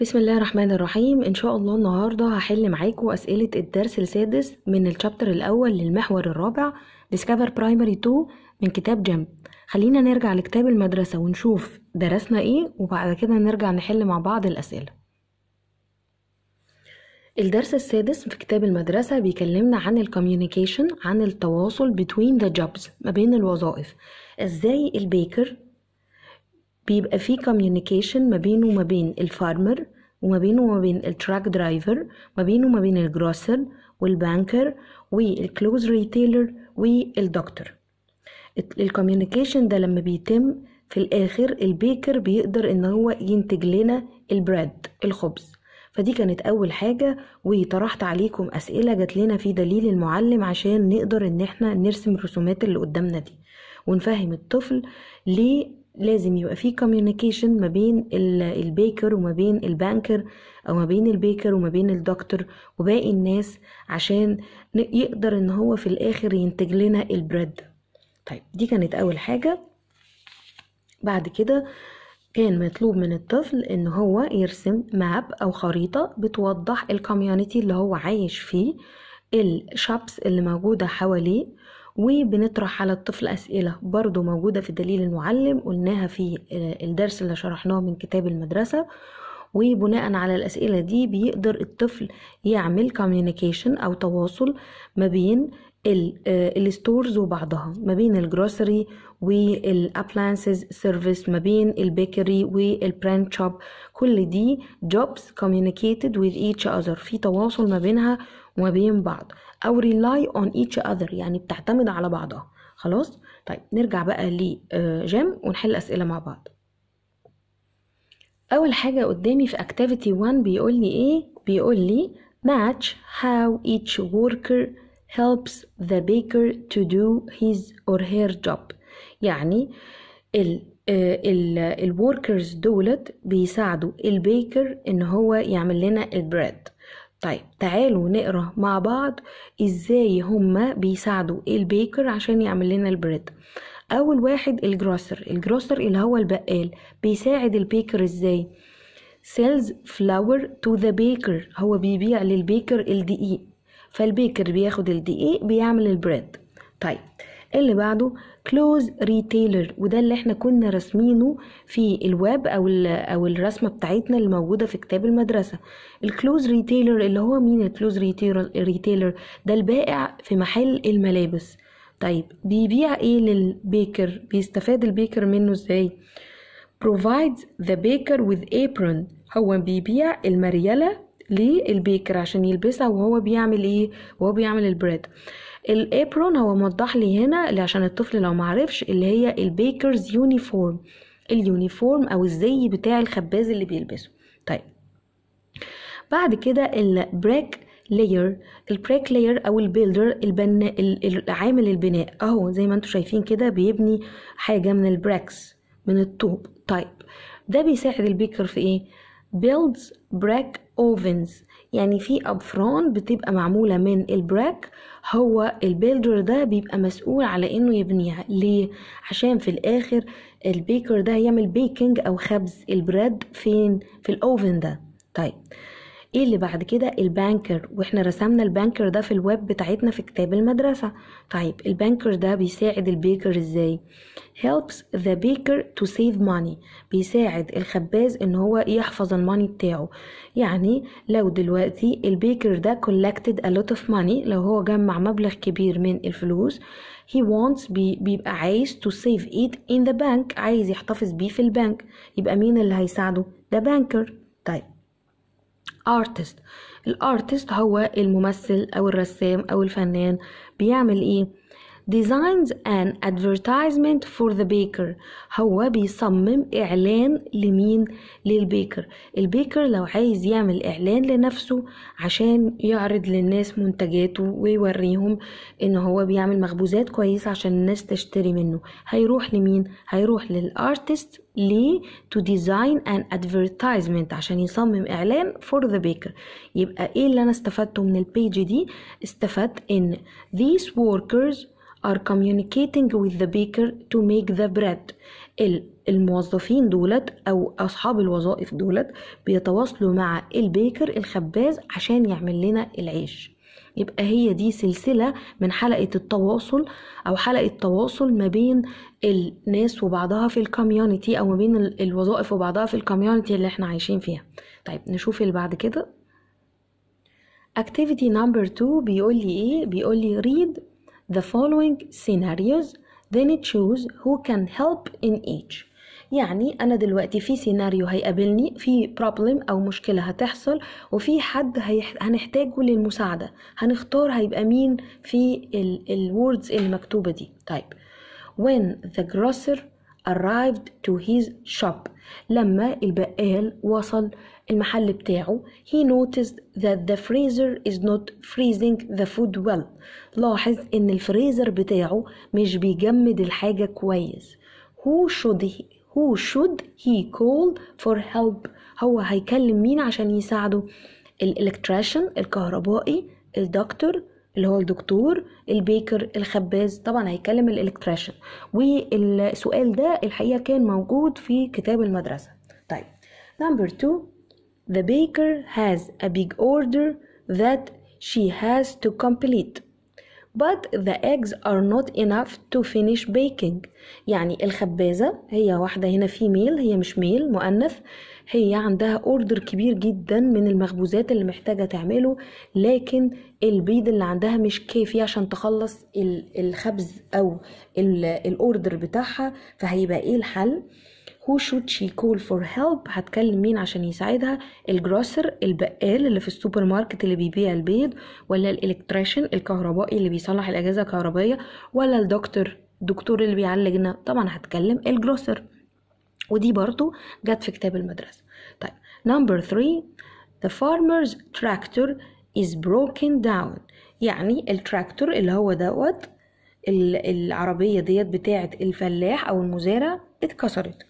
بسم الله الرحمن الرحيم ان شاء الله النهارده هحل معاكم اسئله الدرس السادس من الشابتر الاول للمحور الرابع ديسكفر برايمري 2 من كتاب جيم خلينا نرجع لكتاب المدرسه ونشوف درسنا ايه وبعد كده نرجع نحل مع بعض الاسئله الدرس السادس في كتاب المدرسة بيكلمنا عن الكوميونيكيشن عن التواصل between the jobs ما بين الوظائف ازاي البيكر بيبقى في كوميونيكيشن ما بينه وما بين الفارمر وما بينه وما بين التراك درايفر ما بينه وما بين الجروسر والبانكر والكلوز ريتيلر والدكتور الكوميونيكيشن ده لما بيتم في الاخر البيكر بيقدر ان هو ينتج لنا البريد الخبز فدي كانت اول حاجة وطرحت عليكم اسئلة جات لنا في دليل المعلم عشان نقدر ان احنا نرسم الرسومات اللي قدامنا دي ونفهم الطفل ليه لازم يبقى في كوميونيكيشن ما بين البيكر وما بين البانكر او ما بين البيكر وما بين الدكتور وباقي الناس عشان يقدر ان هو في الاخر ينتج لنا البريد طيب دي كانت اول حاجه بعد كده كان مطلوب من الطفل ان هو يرسم ماب او خريطه بتوضح الكوميونتي اللي هو عايش فيه الشابس اللي موجوده حواليه وبنطرح على الطفل أسئلة برضو موجودة في دليل المعلم قلناها في آه، الدرس اللي شرحناه من كتاب المدرسة وبناء على الأسئلة دي بيقدر الطفل يعمل communication أو تواصل ما بين الستورز آه، وبعضها ما بين الجروسري والابلانسز سيرفيس ما بين البيكري والبراند شوب كل دي جوبز communicated with each other في تواصل ما بينها وما بين بعض أو rely on each other يعني بتعتمد على بعضها خلاص طيب نرجع بقى لجيم آه، ونحل أسئلة مع بعض أول حاجة قدامي في activity 1 بيقول لي إيه بيقول لي match how each worker helps the baker to do his or her job يعني ال آه، الوركرز دولت بيساعدوا البيكر ان هو يعمل لنا البريد طيب تعالوا نقرا مع بعض ازاي هما بيساعدوا البيكر عشان يعمل لنا البريد اول واحد الجروسر الجروسر اللي هو البقال بيساعد البيكر ازاي sells flour to the baker هو بيبيع للبيكر الدقيق فالبيكر بياخد الدقيق بيعمل البريد طيب اللي بعده كلوز ريتيلر وده اللي احنا كنا راسمينه في الويب او او الرسمه بتاعتنا اللي موجوده في كتاب المدرسه الكلوز ريتيلر اللي هو مين الكلوز ريتيلر ده البائع في محل الملابس طيب بيبيع ايه للبيكر بيستفاد البيكر منه ازاي provides the baker with apron هو بيبيع المريله للبيكر عشان يلبسها وهو بيعمل ايه وهو بيعمل البريد الابرون هو موضح لي هنا اللي عشان الطفل لو معرفش اللي هي البيكرز يونيفورم اليونيفورم او الزي بتاع الخباز اللي بيلبسه طيب بعد كده البريك لاير البريك لاير او البيلدر البن العامل البناء اهو زي ما انتم شايفين كده بيبني حاجه من البراكس من الطوب طيب ده بيساعد البيكر في ايه builds brick اوفنز يعني في ابفران بتبقى معمولة من البراك هو البيلدر ده بيبقى مسؤول على انه يبنيها ليه عشان في الاخر البيكر ده هيعمل بيكنج او خبز البريد فين في الاوفن ده طيب ايه اللي بعد كده البانكر واحنا رسمنا البانكر ده في الويب بتاعتنا في كتاب المدرسة طيب البانكر ده بيساعد البيكر ازاي helps the baker to save money بيساعد الخباز ان هو يحفظ الماني بتاعه يعني لو دلوقتي البيكر ده collected a lot of money لو هو جمع مبلغ كبير من الفلوس he wants بي بيبقى عايز to save it in the bank عايز يحتفظ بيه في البنك يبقى مين اللي هيساعده ده بانكر طيب artist الارتست هو الممثل او الرسام او الفنان بيعمل ايه designs an advertisement for the baker هو بيصمم إعلان لمين للبيكر البيكر لو عايز يعمل إعلان لنفسه عشان يعرض للناس منتجاته ويوريهم إن هو بيعمل مخبوزات كويسة عشان الناس تشتري منه هيروح لمين؟ هيروح للأرتست ليه to design an advertisement عشان يصمم اعلان for the baker يبقى ايه اللي انا استفدته من البيج دي استفدت ان these workers are communicating with the baker to make the bread الموظفين دولت او اصحاب الوظائف دولت بيتواصلوا مع البيكر الخباز عشان يعمل لنا العيش يبقى هي دي سلسلة من حلقة التواصل أو حلقة تواصل ما بين الناس وبعضها في الكوميونتي أو ما بين الوظائف وبعضها في الكوميونتي اللي احنا عايشين فيها طيب نشوف اللي بعد كده activity number 2 بيقول لي ايه بيقول لي read the following scenarios then choose who can help in each يعني أنا دلوقتي في سيناريو هيقابلني في problem أو مشكلة هتحصل وفي حد هنحتاجه للمساعدة هنختار هيبقى مين في words المكتوبة دي طيب when the grocer arrived to his shop لما البقال وصل المحل بتاعه he noticed that the freezer is not freezing the food well لاحظ ان الفريزر بتاعه مش بيجمد الحاجة كويس who should he, who should he call for help هو هيكلم مين عشان يساعده الالكتريشن الكهربائي الدكتور اللي هو الدكتور البيكر الخباز طبعا هيكلم الالكتريشن والسؤال ده الحقيقه كان موجود في كتاب المدرسه طيب نمبر 2 the baker has a big order that she has to complete but the eggs are not enough to finish baking يعني الخبازة هي واحدة هنا فيميل هي مش ميل مؤنث هي عندها اوردر كبير جدا من المخبوزات اللي محتاجه تعمله لكن البيض اللي عندها مش كافي عشان تخلص الخبز او الاوردر بتاعها فهيبقى ايه الحل who should she call for help هتكلم مين عشان يساعدها الجروسر البقال اللي في السوبر ماركت اللي بيبيع البيض ولا الالكتريشن الكهربائي اللي بيصلح الاجهزه الكهربائيه ولا الدكتور الدكتور اللي بيعالجنا طبعا هتكلم الجروسر ودي برضو جت في كتاب المدرسة طيب number three the farmer's tractor is broken down يعني التراكتور اللي هو دوت العربية ديت بتاعة الفلاح أو المزارع اتكسرت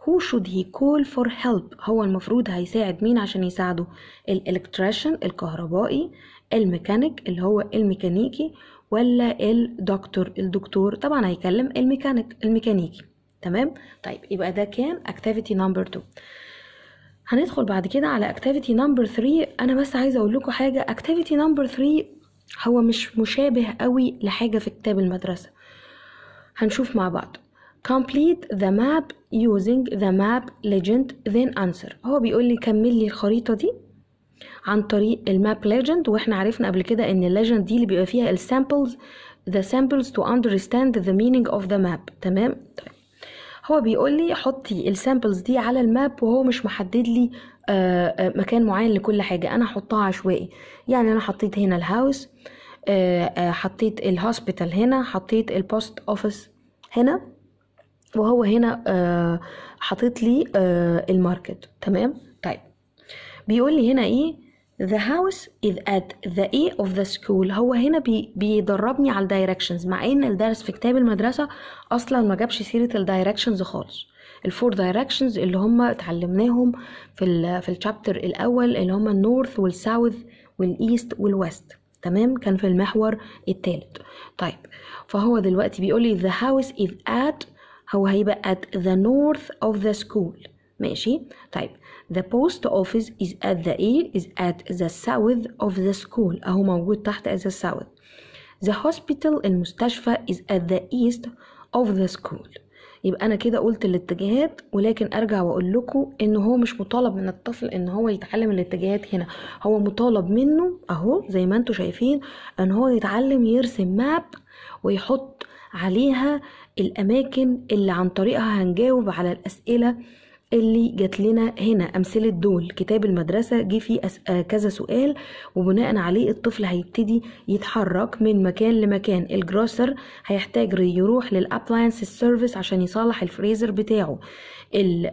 who should he call for help هو المفروض هيساعد مين عشان يساعده الالكتريشن الكهربائي الميكانيك اللي هو الميكانيكي ولا الدكتور الدكتور طبعا هيكلم الميكانيك الميكانيكي تمام طيب يبقى ده كان اكتيفيتي نمبر 2 هندخل بعد كده على اكتيفيتي نمبر 3 انا بس عايزه اقول لكم حاجه اكتيفيتي نمبر 3 هو مش مشابه قوي لحاجه في كتاب المدرسه هنشوف مع بعض complete the map using the map legend then answer هو بيقول لي كمل لي الخريطة دي عن طريق الماب legend واحنا عرفنا قبل كده ان الليجند دي اللي بيبقى فيها السامبلز the samples to understand the meaning of the map تمام طيب هو بيقول لي حطي السامبلز دي على الماب وهو مش محدد لي آه، آه، مكان معين لكل حاجه انا هحطها عشوائي يعني انا حطيت هنا الهاوس آه، حطيت الهوسبيتال هنا حطيت البوست اوفيس هنا وهو هنا حطيت لي الماركت تمام طيب بيقول لي هنا ايه the house is at the E of the school هو هنا بي بيدربني على الدايركشنز مع ان الدرس في كتاب المدرسة اصلا ما جابش سيرة الدايركشنز خالص الفور دايركشنز اللي هم اتعلمناهم في الـ في الشابتر الاول اللي هم النورث والساوث والايست والويست تمام كان في المحور الثالث طيب فهو دلوقتي بيقول لي the house is at هو هيبقى at the north of the school ماشي طيب The post office is at the A e, is at the south of the school أهو موجود تحت at the south The hospital المستشفى is at the east of the school يبقى أنا كده قلت الاتجاهات ولكن أرجع وأقول لكم إن هو مش مطالب من الطفل إن هو يتعلم الاتجاهات هنا هو مطالب منه أهو زي ما أنتوا شايفين إن هو يتعلم يرسم ماب ويحط عليها الأماكن اللي عن طريقها هنجاوب على الأسئلة اللي جات لنا هنا امثله دول كتاب المدرسه جه فيه آه، كذا سؤال وبناء عليه الطفل هيبتدي يتحرك من مكان لمكان الجروسر هيحتاج يروح للابلاينس السيرفيس عشان يصلح الفريزر بتاعه البيكر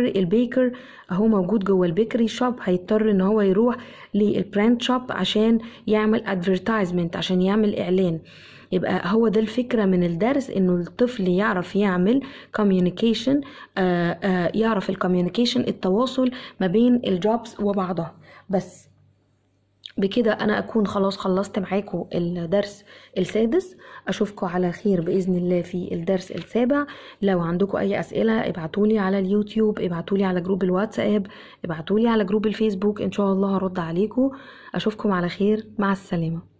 آه، آه، البيكر اهو موجود جوه البيكري شوب هيضطر ان هو يروح للبراند شوب عشان يعمل ادفرتايزمنت عشان يعمل اعلان يبقى هو ده الفكرة من الدرس انه الطفل يعرف يعمل كوميونيكيشن آه، آه، يعرف الكوميونيكيشن التواصل ما بين الجوبس وبعضها بس بكده انا اكون خلاص خلصت معاكم الدرس السادس اشوفكم على خير باذن الله في الدرس السابع لو عندكم اي اسئله ابعتولي على اليوتيوب ابعتولي على جروب الواتساب ابعتولي على جروب الفيسبوك ان شاء الله هرد عليكم اشوفكم على خير مع السلامه